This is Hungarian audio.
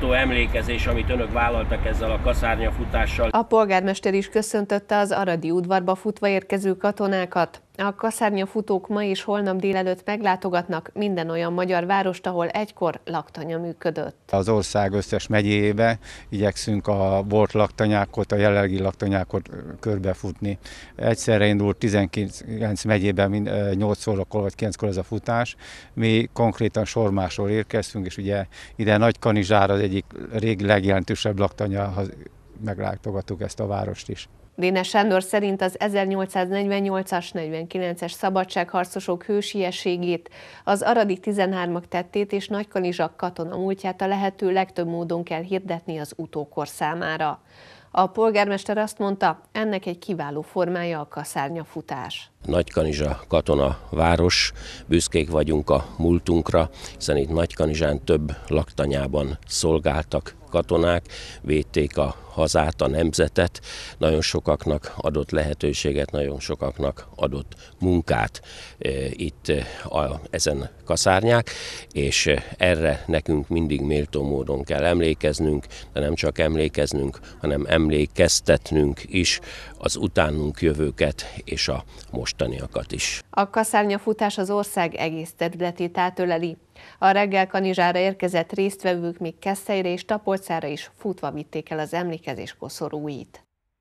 méltó emlékezés, amit önök vállaltak ezzel a kaszárnya futással. A polgármester is köszöntötte az Aradi udvarba futva érkező katonákat. A kaszárnya futók ma és holnap délelőtt meglátogatnak minden olyan magyar várost, ahol egykor laktanya működött. Az ország összes megyébe igyekszünk a volt laktanyákot, a jelenlegi laktanyákot körbefutni. Egyszerre indult 19 megyében 8 órakor vagy 9-kor ez a futás. Mi konkrétan sormásról érkeztünk, és ugye ide Kanizsár az egyik régi legjelentősebb laktanyahoz meglátogattuk ezt a várost is. Dénes Sándor szerint az 1848-as, 49-es szabadságharcosok hősieségét, az aradi 13-ak tettét és nagykanizsak katona múltját a lehető legtöbb módon kell hirdetni az utókor számára. A polgármester azt mondta, ennek egy kiváló formája a kaszárnya futás. Nagykanizsa katona város, büszkék vagyunk a múltunkra, hiszen itt Nagykanizsán több laktanyában szolgáltak katonák védték a hazát, a nemzetet, nagyon sokaknak adott lehetőséget, nagyon sokaknak adott munkát eh, itt eh, a, ezen kaszárnyák, és eh, erre nekünk mindig méltó módon kell emlékeznünk, de nem csak emlékeznünk, hanem emlékeztetnünk is az utánunk jövőket és a mostaniakat is. A kaszárnyafutás az ország egész területét átöleli. A reggel kanizsára érkezett résztvevők még Keszthelyre és Tapolcára is futva vitték el az emlékezés koszorúit.